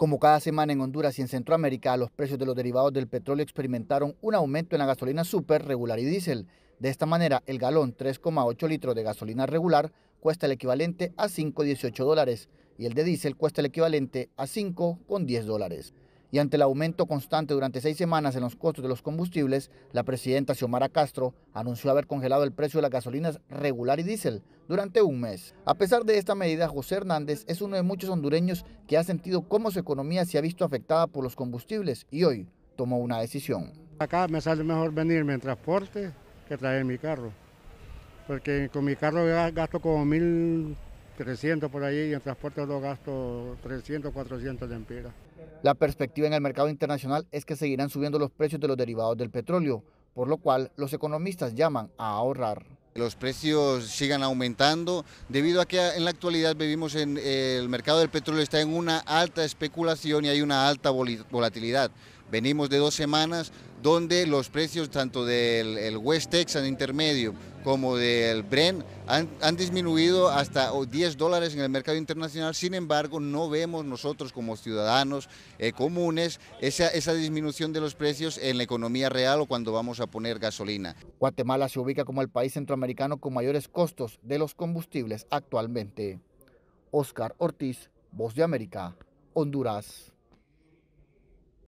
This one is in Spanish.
Como cada semana en Honduras y en Centroamérica, los precios de los derivados del petróleo experimentaron un aumento en la gasolina super, regular y diésel. De esta manera, el galón 3,8 litros de gasolina regular cuesta el equivalente a 5,18 dólares y el de diésel cuesta el equivalente a 5,10 dólares y ante el aumento constante durante seis semanas en los costos de los combustibles, la presidenta Xiomara Castro anunció haber congelado el precio de las gasolinas regular y diésel durante un mes. A pesar de esta medida, José Hernández es uno de muchos hondureños que ha sentido cómo su economía se ha visto afectada por los combustibles y hoy tomó una decisión. Acá me sale mejor venirme en transporte que traer mi carro, porque con mi carro gasto como mil 300 por ahí y en transporte los gastos 300, 400 de empira. La perspectiva en el mercado internacional es que seguirán subiendo los precios de los derivados del petróleo, por lo cual los economistas llaman a ahorrar. Los precios sigan aumentando debido a que en la actualidad vivimos en eh, el mercado del petróleo está en una alta especulación y hay una alta volatilidad. Venimos de dos semanas donde los precios tanto del West Texas intermedio como del Bren han, disminuido hasta 10 dólares en el mercado internacional, sin embargo no vemos nosotros como ciudadanos eh, comunes esa disminución de los precios en la economía real o cuando vamos a poner gasolina. Guatemala se ubica como el país centroamericano con mayores costos de los combustibles actualmente. Oscar Ortiz, Voz de América, Honduras.